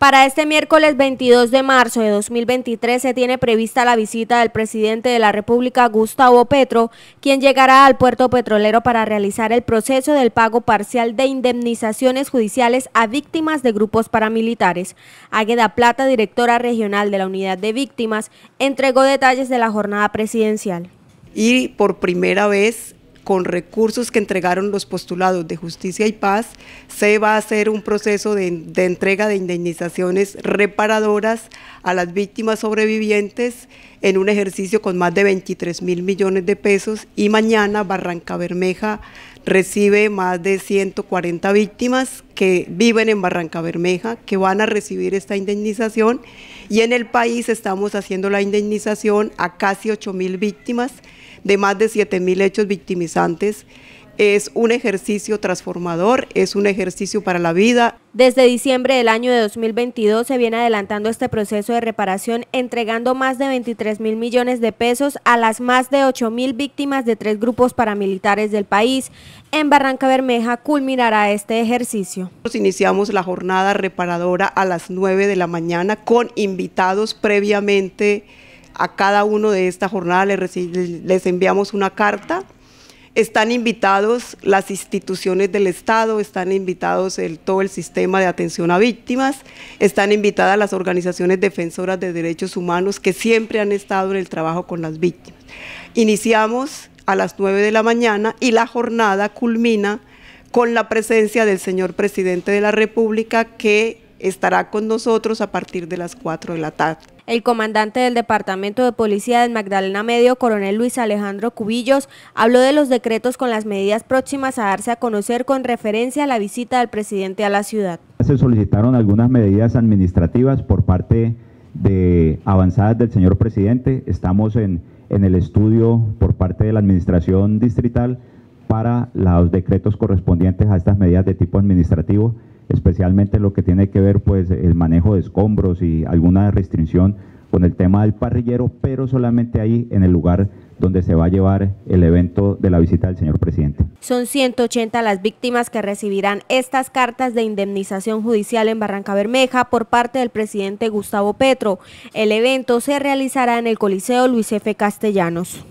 Para este miércoles 22 de marzo de 2023 se tiene prevista la visita del presidente de la República, Gustavo Petro, quien llegará al puerto petrolero para realizar el proceso del pago parcial de indemnizaciones judiciales a víctimas de grupos paramilitares. Águeda Plata, directora regional de la Unidad de Víctimas, entregó detalles de la jornada presidencial. Y por primera vez con recursos que entregaron los postulados de justicia y paz, se va a hacer un proceso de, entrega de indemnizaciones reparadoras a las víctimas sobrevivientes en un ejercicio con más de 23 mil millones de pesos y mañana Barranca Bermeja recibe más de 140 víctimas que viven en Barranca Bermeja, que van a recibir esta indemnización y en el país estamos haciendo la indemnización a casi 8 mil víctimas de más de mil hechos victimizantes es un ejercicio transformador, es un ejercicio para la vida. Desde diciembre del año de 2022 se viene adelantando este proceso de reparación entregando más de 23 mil millones de pesos a las más de 8 mil víctimas de tres grupos paramilitares del país. En Barranca Bermeja culminará este ejercicio. iniciamos la jornada reparadora a las 9 de la mañana con invitados previamente a cada uno de esta jornada les, enviamos una carta. Están invitados las instituciones del Estado, están invitados todo el sistema de atención a víctimas, están invitadas las organizaciones defensoras de derechos humanos que siempre han estado en el trabajo con las víctimas. Iniciamos a las 9 de la mañana y la jornada culmina con la presencia del señor presidente de la República que estará con nosotros a partir de las 4 de la tarde. El comandante del Departamento de Policía del Magdalena Medio, coronel Luis Alejandro Cubillos, habló de los decretos con las medidas próximas a darse a conocer con referencia a la visita del presidente a la ciudad. Se solicitaron algunas medidas administrativas por parte de avanzadas del señor presidente. Estamos en, en el estudio por parte de la administración distrital para los decretos correspondientes a estas medidas de tipo administrativo especialmente lo que tiene que ver pues el manejo de escombros y alguna restricción con el tema del parrillero, pero solamente ahí en el lugar donde se va a llevar el evento de la visita del señor presidente. Son 180 las víctimas que recibirán estas cartas de indemnización judicial en Barranca Bermeja por parte del presidente Gustavo Petro. El evento se realizará en el Coliseo Luis F. Castellanos.